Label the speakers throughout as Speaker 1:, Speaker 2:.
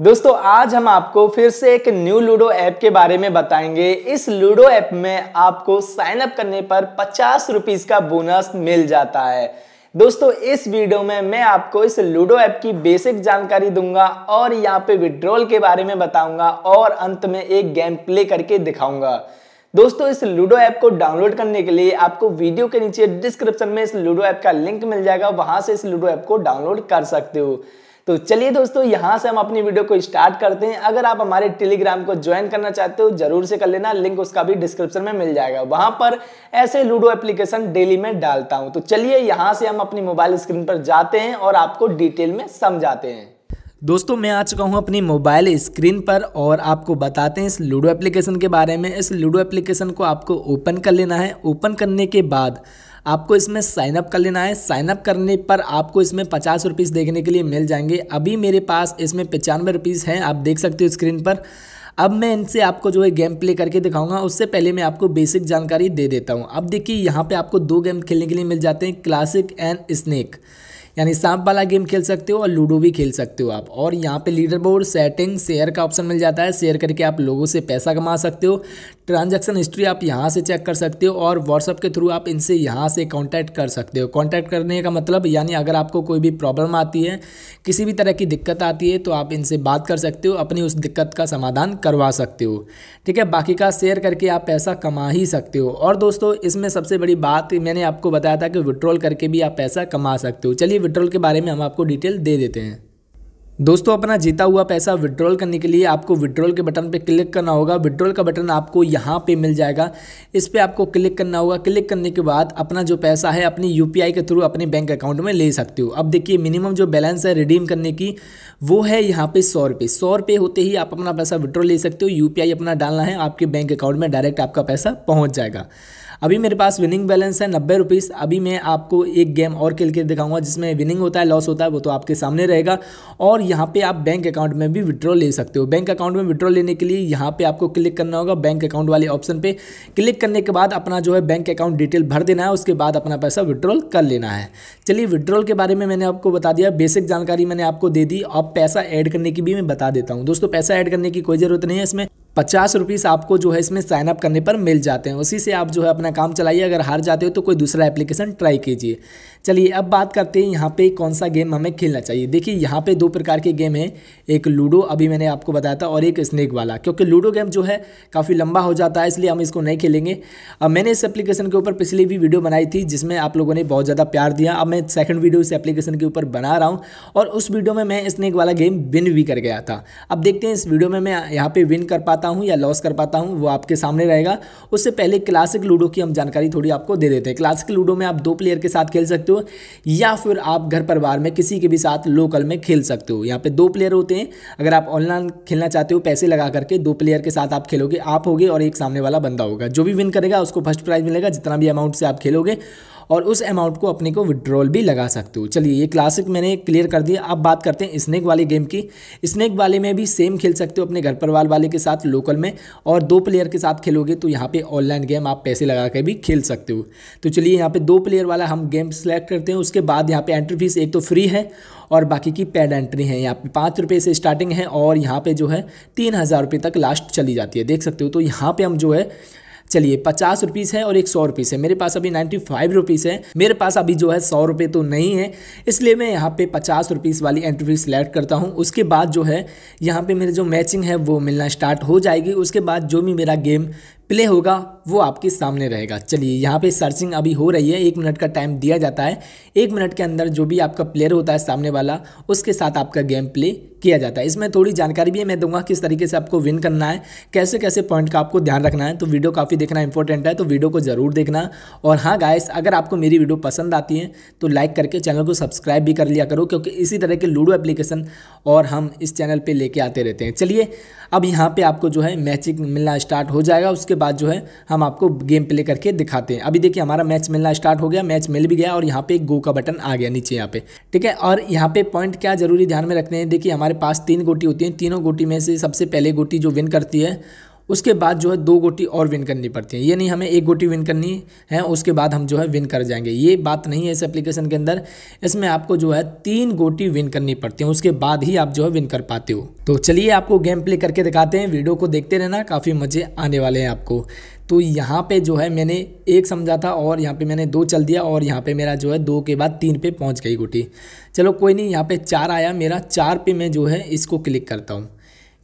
Speaker 1: दोस्तों आज हम आपको फिर से एक न्यू लूडो ऐप के बारे में बताएंगे इस लूडो ऐप में आपको साइन अप करने पर पचास रुपीज का बोनस मिल जाता है दोस्तों इस वीडियो में मैं आपको इस लूडो ऐप की बेसिक जानकारी दूंगा और यहाँ पे विड्रॉल के बारे में बताऊंगा और अंत में एक गेम प्ले करके दिखाऊंगा दोस्तों इस लूडो ऐप को डाउनलोड करने के लिए आपको वीडियो के नीचे डिस्क्रिप्शन में इस लूडो ऐप का लिंक मिल जाएगा वहां से इस लूडो ऐप को डाउनलोड कर सकते हो तो चलिए दोस्तों यहाँ से हम अपनी वीडियो को स्टार्ट करते हैं अगर आप हमारे टेलीग्राम को ज्वाइन करना चाहते हो जरूर से कर लेना लिंक उसका भी डिस्क्रिप्शन में मिल जाएगा वहां पर ऐसे लूडो एप्लीकेशन डेली में डालता हूँ तो चलिए यहाँ से हम अपनी मोबाइल स्क्रीन पर जाते हैं और आपको डिटेल में समझाते हैं दोस्तों मैं आ चुका हूं अपनी मोबाइल स्क्रीन पर और आपको बताते हैं इस लूडो एप्लीकेशन के बारे में इस लूडो एप्लीकेशन को आपको ओपन कर लेना है ओपन करने के बाद आपको इसमें साइनअप कर लेना है साइनअप करने पर आपको इसमें पचास रुपीज़ देखने के लिए मिल जाएंगे अभी मेरे पास इसमें पचानवे रुपीज़ हैं आप देख सकते हो स्क्रीन पर अब मैं इनसे आपको जो है गेम प्ले करके दिखाऊंगा उससे पहले मैं आपको बेसिक जानकारी दे देता हूँ अब देखिए यहाँ पर आपको दो गेम खेलने के लिए मिल जाते हैं क्लासिक एंड स्नैक यानी सांप वाला गेम खेल सकते हो और लूडो भी खेल सकते हो आप और यहाँ पे लीडर बोर्ड सेटिंग शेयर का ऑप्शन मिल जाता है शेयर करके आप लोगों से पैसा कमा सकते हो ट्रांजैक्शन हिस्ट्री आप यहाँ से चेक कर सकते हो और व्हाट्सअप के थ्रू आप इनसे यहाँ से कॉन्टैक्ट कर सकते हो कॉन्टैक्ट करने का मतलब यानी अगर आपको कोई भी प्रॉब्लम आती है किसी भी तरह की दिक्कत आती है तो आप इनसे बात कर सकते हो अपनी उस दिक्कत का समाधान करवा सकते हो ठीक है बाकी का शेयर करके आप पैसा कमा ही सकते हो और दोस्तों इसमें सबसे बड़ी बात मैंने आपको बताया था कि विड्रॉल करके भी आप पैसा कमा सकते हो चलिए विड्रॉल के बारे में हम आपको डिटेल दे देते हैं दोस्तों अपना जीता हुआ पैसा विड्रॉल करने के लिए आपको विड्रॉल के बटन पे क्लिक करना होगा विड्रॉल का बटन आपको यहाँ पे मिल जाएगा इस पर आपको क्लिक करना होगा क्लिक करने के बाद अपना जो पैसा है अपनी यू के थ्रू अपने बैंक अकाउंट में ले सकते हो अब देखिए मिनिमम जो बैलेंस है रिडीम करने की वो है यहाँ पर सौ रुपये सौ रुपये होते ही आप अपना पैसा विड्रॉल ले सकते हो यू अपना डालना है आपके बैंक अकाउंट में डायरेक्ट आपका पैसा पहुँच जाएगा अभी मेरे पास विनिंग बैलेंस है नब्बे रुपीज़ अभी मैं आपको एक गेम और खेल के दिखाऊंगा जिसमें विनिंग होता है लॉस होता है वो तो आपके सामने रहेगा और यहाँ पर आप बैंक अकाउंट में भी विड्रॉ ले सकते हो बैंक अकाउंट में विड्रॉ लेने के लिए यहाँ पर आपको क्लिक करना होगा बैंक अकाउंट वाले ऑप्शन पर क्लिक करने के बाद अपना जो है बैंक अकाउंट डिटेल भर देना है उसके बाद अपना पैसा विड्रॉल कर लेना है चलिए विड्रॉल के बारे में मैंने आपको बता दिया बेसिक जानकारी मैंने आपको दे दी अब पैसा ऐड करने की भी मैं बता देता हूँ दोस्तों पैसा ऐड करने की कोई ज़रूरत नहीं है इसमें पचास रुपीस आपको जो है इसमें साइनअप करने पर मिल जाते हैं उसी से आप जो है अपना काम चलाइए अगर हार जाते हो तो कोई दूसरा एप्लीकेशन ट्राई कीजिए चलिए अब बात करते हैं यहाँ पे कौन सा गेम हमें खेलना चाहिए देखिए यहाँ पे दो प्रकार के गेम हैं एक लूडो अभी मैंने आपको बताया था और एक स्नेक वाला क्योंकि लूडो गेम जो है काफ़ी लंबा हो जाता है इसलिए हम इसको नहीं खेलेंगे अब मैंने इस एप्लीकेशन के ऊपर पिछली भी वीडियो बनाई थी जिसमें आप लोगों ने बहुत ज़्यादा प्यार दिया अब मैं सेकेंड वीडियो इस एप्लीकेशन के ऊपर बना रहा हूँ और उस वीडियो में मैं स्नेक वाला गेम विन भी कर गया था अब देखते हैं इस वीडियो में मैं यहाँ पर विन कर पाता पाता हूँ या लॉस कर पाता हूँ वो आपके सामने रहेगा उससे पहले क्लासिक लूडो की हम जानकारी थोड़ी आपको दे देते हैं क्लासिक लूडो में आप दो प्लेयर के साथ खेल सकते हो या फिर आप घर परिवार में किसी के भी साथ लोकल में खेल सकते हो यहाँ पर दो प्लेयर होते हैं अगर आप ऑनलाइन खेलना चाहते हो पैसे लगा करके दो प्लेयर के साथ आप खेलोगे आप होगे और एक सामने वाला बंदा होगा जो भी विन करेगा उसको फर्स्ट प्राइज मिलेगा जितना भी अमाउंट से आप खेलोगे और उस अमाउंट को अपने को विड्रॉल भी लगा सकते हो चलिए ये क्लासिक मैंने क्लियर कर दिया अब बात करते हैं स्नैक वाली गेम की स्नैक वाले में भी सेम खेल सकते हो अपने घर परिवार वाले के साथ लोकल में और दो प्लेयर के साथ खेलोगे तो यहाँ पर ऑनलाइन गेम आप पैसे लगा कर भी खेल सकते हो तो चलिए यहाँ पर दो प्लेयर वाला हम गेम सेलेक्ट करते हैं उसके बाद यहाँ पर एंट्री फीस एक तो फ्री है और बाकी की पेड एंट्री है यहाँ पे पाँच रुपये से स्टार्टिंग है और यहाँ पे जो है तीन हज़ार रुपये तक लास्ट चली जाती है देख सकते हो तो यहाँ पे हम जो है चलिए पचास रुपीस है और एक सौ रुपीस है मेरे पास अभी नाइन्टी फाइव रुपीस है मेरे पास अभी जो है सौ रुपये तो नहीं है इसलिए मैं यहाँ पे पचास रुपीस वाली एंट्री फीस सेलेक्ट करता हूँ उसके बाद जो है यहाँ पे मेरे जो मैचिंग है वो मिलना स्टार्ट हो जाएगी उसके बाद जो भी मेरा गेम प्ले होगा वो आपके सामने रहेगा चलिए यहाँ पे सर्चिंग अभी हो रही है एक मिनट का टाइम दिया जाता है एक मिनट के अंदर जो भी आपका प्लेयर होता है सामने वाला उसके साथ आपका गेम प्ले किया जाता है इसमें थोड़ी जानकारी भी है मैं दूंगा किस तरीके से आपको विन करना है कैसे कैसे पॉइंट का आपको ध्यान रखना है तो वीडियो काफ़ी देखना इंपॉर्टेंट है तो वीडियो को ज़रूर देखना और हाँ गायस अगर आपको मेरी वीडियो पसंद आती है तो लाइक करके चैनल को सब्सक्राइब भी कर लिया करो क्योंकि इसी तरह के लूडो एप्लीकेशन और हम इस चैनल पर लेके आते रहते हैं चलिए अब यहाँ पर आपको जो है मैचिंग मिलना स्टार्ट हो जाएगा उसके बाद जो है हम हम आपको गेम प्ले करके दिखाते हैं अभी देखिए हमारा मैच मिलना स्टार्ट हो गया मैच मिल भी गया और यहाँ पे एक गो का बटन आ गया नीचे यहाँ पे ठीक है और यहाँ पे पॉइंट क्या जरूरी ध्यान में रखने हैं देखिए हमारे पास तीन गोटी होती है तीनों गोटी में से सबसे पहले गोटी जो विन करती है उसके बाद जो है दो गोटी और विन करनी पड़ती है ये नहीं हमें एक गोटी विन करनी है उसके बाद हम जो है विन कर जाएंगे ये बात नहीं है इस एप्लीकेशन के अंदर इसमें आपको जो है तीन गोटी विन करनी पड़ती है उसके बाद ही आप जो है विन कर पाते हो तो चलिए आपको गेम प्ले करके दिखाते हैं वीडियो को देखते रहना काफ़ी मज़े आने वाले हैं आपको तो यहाँ पे जो है मैंने एक समझा था और यहाँ पे मैंने दो चल दिया और यहाँ पे मेरा जो है दो के बाद तीन पे पहुँच गई गुटी चलो कोई नहीं यहाँ पे चार आया मेरा चार पे मैं जो है इसको क्लिक करता हूँ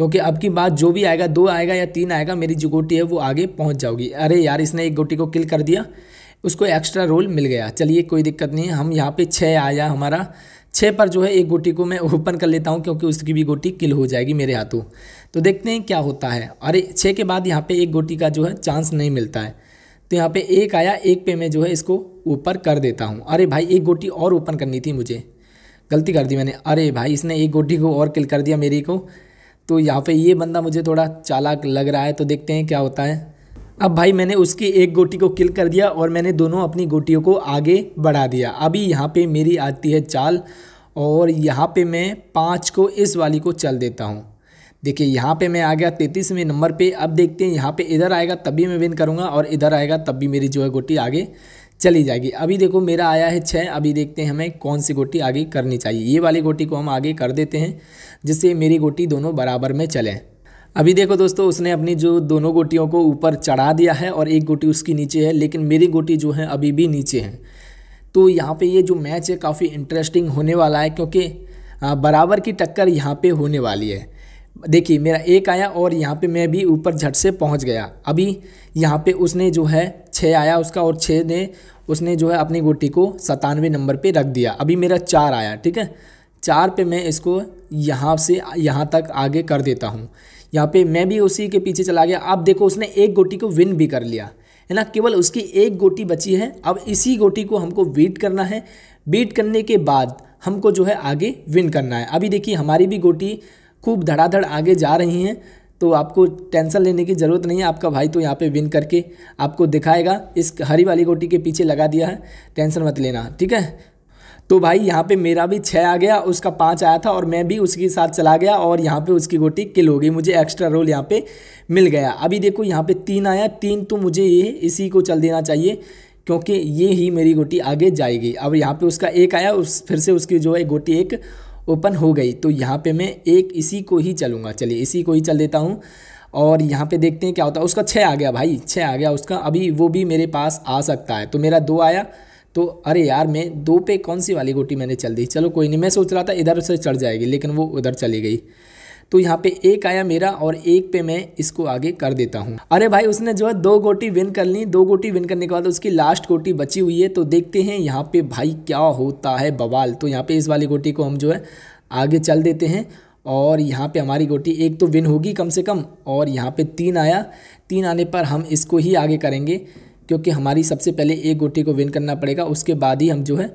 Speaker 1: क्योंकि अब की बात जो भी आएगा दो आएगा या तीन आएगा मेरी जो गोटी है वो आगे पहुँच जाओगी अरे यार इसने एक गोटी को किल कर दिया उसको एक्स्ट्रा रोल मिल गया चलिए कोई दिक्कत नहीं हम यहाँ पे छः आया हमारा छः पर जो है एक गोटी को मैं ओपन कर लेता हूँ क्योंकि उसकी भी गोटी किल हो जाएगी मेरे हाथों तो देखते हैं क्या होता है अरे छः के बाद यहाँ पर एक गोटी का जो है चांस नहीं मिलता है तो यहाँ पर एक आया एक पे मैं जो है इसको ऊपर कर देता हूँ अरे भाई एक गोटी और ओपन करनी थी मुझे गलती कर दी मैंने अरे भाई इसने एक गोटी को और किल कर दिया मेरी को तो यहाँ पे ये बंदा मुझे थोड़ा चालाक लग रहा है तो देखते हैं क्या होता है अब भाई मैंने उसकी एक गोटी को किल कर दिया और मैंने दोनों अपनी गोटियों को आगे बढ़ा दिया अभी यहाँ पे मेरी आती है चाल और यहाँ पे मैं पाँच को इस वाली को चल देता हूँ देखिए यहाँ पे मैं आ गया तैंतीसवें नंबर पे अब देखते हैं यहाँ पे इधर आएगा तब भी मैं विन करूँगा और इधर आएगा तब भी मेरी जो है गोटी आगे चली जाएगी अभी देखो मेरा आया है छः अभी देखते हैं हमें कौन सी गोटी आगे करनी चाहिए ये वाली गोटी को हम आगे कर देते हैं जिससे मेरी गोटी दोनों बराबर में चले अभी देखो दोस्तों उसने अपनी जो दोनों गोटियों को ऊपर चढ़ा दिया है और एक गोटी उसकी नीचे है लेकिन मेरी गोटी जो है अभी भी नीचे है तो यहाँ पे ये जो मैच है काफ़ी इंटरेस्टिंग होने वाला है क्योंकि बराबर की टक्कर यहाँ पे होने वाली है देखिए मेरा एक आया और यहाँ पे मैं भी ऊपर झट से पहुँच गया अभी यहाँ पे उसने जो है छः आया उसका और छः ने उसने जो है अपनी गोटी को सतानवे नंबर पे रख दिया अभी मेरा चार आया ठीक है चार पे मैं इसको यहाँ से यहाँ तक आगे कर देता हूँ यहाँ पे मैं भी उसी के पीछे चला गया अब देखो उसने एक गोटी को विन भी कर लिया है ना केवल उसकी एक गोटी बची है अब इसी गोटी को हमको वीट करना है बीट करने के बाद हमको जो है आगे विन करना है अभी देखिए हमारी भी गोटी खूब धड़ाधड़ आगे जा रही हैं तो आपको टेंशन लेने की ज़रूरत नहीं है आपका भाई तो यहाँ पे विन करके आपको दिखाएगा इस हरी वाली गोटी के पीछे लगा दिया है टेंशन मत लेना ठीक है तो भाई यहाँ पे मेरा भी छः आ गया उसका पाँच आया था और मैं भी उसके साथ चला गया और यहाँ पे उसकी गोटी किल हो गई मुझे एक्स्ट्रा रोल यहाँ पे मिल गया अभी देखो यहाँ पे तीन आया तीन तो मुझे ये इसी को चल देना चाहिए क्योंकि ये ही मेरी गोटी आगे जाएगी अब यहाँ पे उसका एक आया उस फिर से उसकी जो है गोटी एक ओपन हो गई तो यहाँ पे मैं एक इसी को ही चलूँगा चलिए इसी को ही चल देता हूँ और यहाँ पे देखते हैं क्या होता है उसका छः आ गया भाई छः आ गया उसका अभी वो भी मेरे पास आ सकता है तो मेरा दो आया तो अरे यार मैं दो पे कौन सी वाली गोटी मैंने चल दी चलो कोई नहीं मैं सोच रहा था इधर से चढ़ जाएगी लेकिन वो उधर चली गई तो यहाँ पे एक आया मेरा और एक पे मैं इसको आगे कर देता हूँ अरे भाई उसने जो है दो गोटी विन कर ली दो गोटी विन करने के बाद उसकी लास्ट गोटी बची हुई है तो देखते हैं यहाँ पे भाई क्या होता है बवाल तो यहाँ पे इस वाली गोटी को हम जो है आगे चल देते हैं और यहाँ पे हमारी गोटी एक तो विन होगी कम से कम और यहाँ पे तीन आया तीन आने पर हम इसको ही आगे करेंगे क्योंकि हमारी सबसे पहले एक गोटी को विन करना पड़ेगा उसके बाद ही हम जो है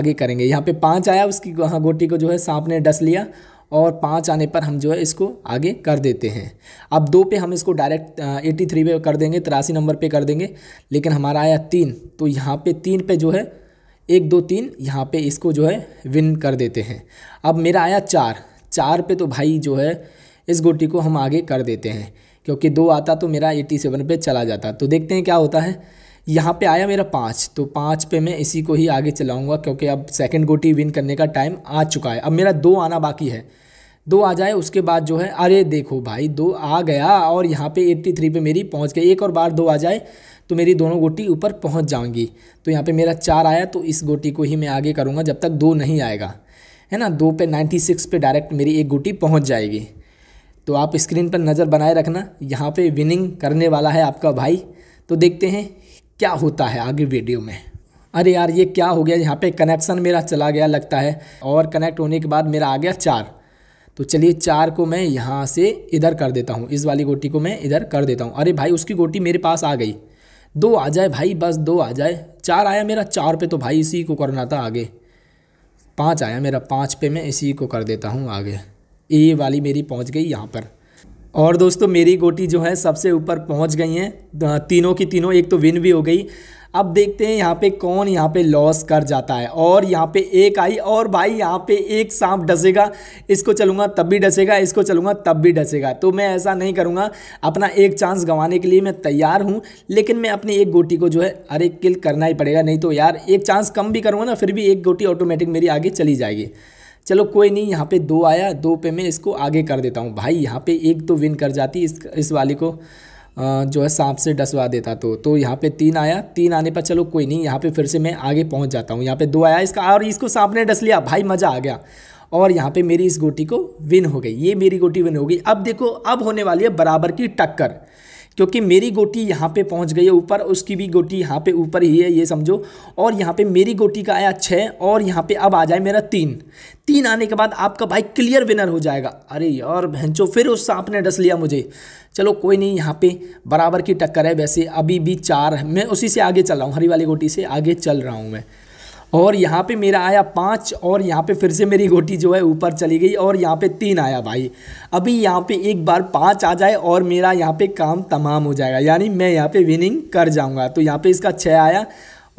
Speaker 1: आगे करेंगे यहाँ पे पाँच आया उसकी गोटी को जो है सांप ने डस लिया और पाँच आने पर हम जो है इसको आगे कर देते हैं अब दो पे हम इसको डायरेक्ट एटी थ्री पे कर देंगे तिरासी नंबर पे कर देंगे लेकिन हमारा आया तीन तो यहाँ पे तीन पे जो है एक दो तीन यहाँ पे इसको जो है विन कर देते हैं अब मेरा आया चार चार पे तो भाई जो है इस गोटी को हम आगे कर देते हैं क्योंकि दो आता तो मेरा एटी सेवन पर चला जाता तो देखते हैं क्या होता है यहाँ पे आया मेरा पाँच तो पाँच पे मैं इसी को ही आगे चलाऊँगा क्योंकि अब सेकेंड गोटी विन करने का टाइम आ चुका है अब मेरा दो आना बाकी है दो आ जाए उसके बाद जो है अरे देखो भाई दो आ गया और यहाँ पे 83 पे मेरी पहुँच गई एक और बार दो आ जाए तो मेरी दोनों गोटी ऊपर पहुँच जाऊँगी तो यहाँ पर मेरा चार आया तो इस गोटी को ही मैं आगे करूँगा जब तक दो नहीं आएगा है ना दो पे नाइन्टी सिक्स डायरेक्ट मेरी एक गोटी पहुँच जाएगी तो आप स्क्रीन पर नज़र बनाए रखना यहाँ पर विनिंग करने वाला है आपका भाई तो देखते हैं क्या होता है आगे वीडियो में अरे यार ये क्या हो गया यहाँ पे कनेक्शन मेरा चला गया लगता है और कनेक्ट होने के बाद मेरा आ गया चार तो चलिए चार को मैं यहाँ से इधर कर देता हूँ इस वाली गोटी को मैं इधर कर देता हूँ अरे भाई उसकी गोटी मेरे पास आ गई दो आ जाए भाई बस दो आ जाए चार आया मेरा चार पे तो भाई इसी को करना था आगे पाँच आया मेरा पाँच पे मैं इसी को कर देता हूँ आगे ए वाली मेरी पहुँच गई यहाँ पर और दोस्तों मेरी गोटी जो है सबसे ऊपर पहुंच गई हैं तीनों की तीनों एक तो विन भी हो गई अब देखते हैं यहाँ पे कौन यहाँ पे लॉस कर जाता है और यहाँ पे एक आई और भाई यहाँ पे एक सांप डसेगा इसको चलूँगा तब भी डसेगा इसको चलूँगा तब भी डसेगा तो मैं ऐसा नहीं करूँगा अपना एक चांस गंवाने के लिए मैं तैयार हूँ लेकिन मैं अपनी एक गोटी को जो है अरे किल करना ही पड़ेगा नहीं तो यार एक चांस कम भी करूँगा ना फिर भी एक गोटी ऑटोमेटिक मेरी आगे चली जाएगी चलो कोई नहीं यहाँ पे दो आया दो पे मैं इसको आगे कर देता हूँ भाई यहाँ पे एक तो विन कर जाती इस इस वाली को जो है सांप से डसवा देता तो तो यहाँ पे तीन आया तीन आने पर चलो कोई नहीं यहाँ पे फिर से मैं आगे पहुँच जाता हूँ यहाँ पे दो आया इसका और इसको सांप ने डस लिया भाई मज़ा आ गया और यहाँ पे मेरी इस गोटी को विन हो गई ये मेरी गोटी विन हो गई अब देखो अब होने वाली है बराबर की टक्कर क्योंकि मेरी गोटी यहाँ पे पहुँच गई है ऊपर उसकी भी गोटी यहाँ पे ऊपर ही है ये समझो और यहाँ पे मेरी गोटी का आया छः और यहाँ पे अब आ जाए मेरा तीन तीन आने के बाद आपका भाई क्लियर विनर हो जाएगा अरे यार भैंचो फिर उस सांप ने डस लिया मुझे चलो कोई नहीं यहाँ पे बराबर की टक्कर है वैसे अभी भी चार है मैं उसी से आगे चल रहा हूँ हरी वाली गोटी से आगे चल रहा हूँ मैं और यहाँ पे मेरा आया पाँच और यहाँ पे फिर से मेरी गोटी जो है ऊपर चली गई और यहाँ पे तीन आया भाई अभी यहाँ पे एक बार पाँच आ जाए और मेरा यहाँ पे काम तमाम हो जाएगा यानी मैं यहाँ पे विनिंग कर जाऊँगा तो यहाँ पे इसका छः आया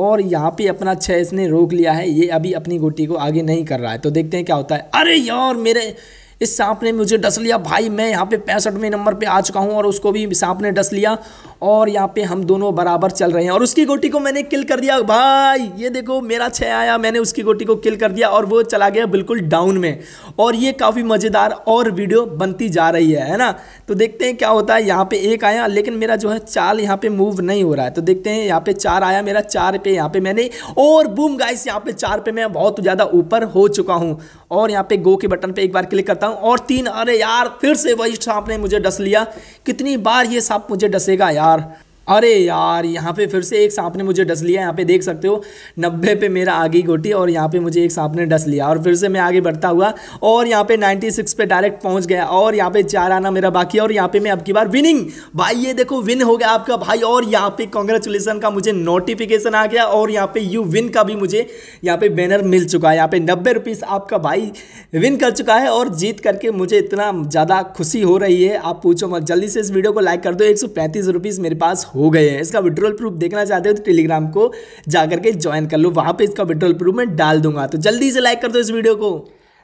Speaker 1: और यहाँ पे अपना छः इसने रोक लिया है ये अभी अपनी गोटी को आगे नहीं कर रहा है तो देखते हैं क्या होता है अरे यार मेरे इस सांप ने मुझे डस लिया भाई मैं यहाँ पे पैंसठवें नंबर पे आ चुका हूँ और उसको भी सांप ने डस लिया और यहाँ पे हम दोनों बराबर चल रहे हैं और उसकी गोटी को मैंने किल कर दिया भाई ये देखो मेरा छः आया मैंने उसकी गोटी को किल कर दिया और वो चला गया बिल्कुल डाउन में और ये काफ़ी मज़ेदार और वीडियो बनती जा रही है है ना तो देखते हैं क्या होता है यहाँ पे एक आया लेकिन मेरा जो है चाल यहाँ पे मूव नहीं हो रहा है तो देखते हैं यहाँ पे चार आया मेरा चार पे यहाँ पे मैंने और बूम गाइस यहाँ पे चार पे मैं बहुत ज़्यादा ऊपर हो चुका हूँ और यहाँ पे गो के बटन पे एक बार क्लिक करता हूँ और तीन अरे यार फिर से वही सांप ने मुझे डस लिया कितनी बार ये सांप मुझे डसेगा यार are अरे यार यहाँ पे फिर से एक सांप ने मुझे डस लिया यहाँ पे देख सकते हो नब्बे पे मेरा आगे गोटी और यहाँ पे मुझे एक सांप ने डस लिया और फिर से मैं आगे बढ़ता हुआ और यहाँ पे 96 पे डायरेक्ट पहुँच गया और यहाँ पे चार आना मेरा बाकी और यहाँ पे मैं अब की बार विनिंग भाई ये देखो विन हो गया आपका भाई और यहाँ पे कॉन्ग्रेचुलेसन का मुझे नोटिफिकेशन आ गया और यहाँ पे यू विन का भी मुझे यहाँ पे बैनर मिल चुका है यहाँ पे नब्बे रुपीज़ आपका भाई विन कर चुका है और जीत करके मुझे इतना ज़्यादा खुशी हो रही है आप पूछो मत जल्दी से इस वीडियो को लाइक कर दो एक मेरे पास हो हो गए हैं इसका विड्रॉल प्रूफ देखना चाहते हो तो टेलीग्राम को जाकर के ज्वाइन कर लो वहाँ पर इसका विड्रॉल प्रूफ मैं डाल दूंगा तो जल्दी से लाइक कर दो इस वीडियो को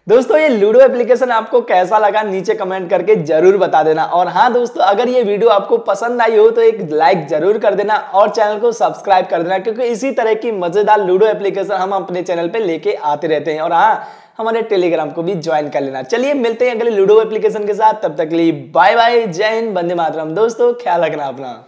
Speaker 1: दोस्तों ये लूडो एप्लीकेशन आपको कैसा लगा नीचे कमेंट करके जरूर बता देना और हाँ दोस्तों अगर ये वीडियो आपको पसंद आई हो तो एक लाइक जरूर कर देना और चैनल को सब्सक्राइब कर देना क्योंकि इसी तरह की मजेदार लूडो एप्लीकेशन हम अपने चैनल पे लेके आते रहते हैं और हाँ हमारे टेलीग्राम को भी ज्वाइन कर लेना चलिए मिलते हैं अगले लूडो एप्लीकेशन के साथ तब तक लिए बाय बाय जय हिंद बंदे मातरम दोस्तों ख्याल रखना अपना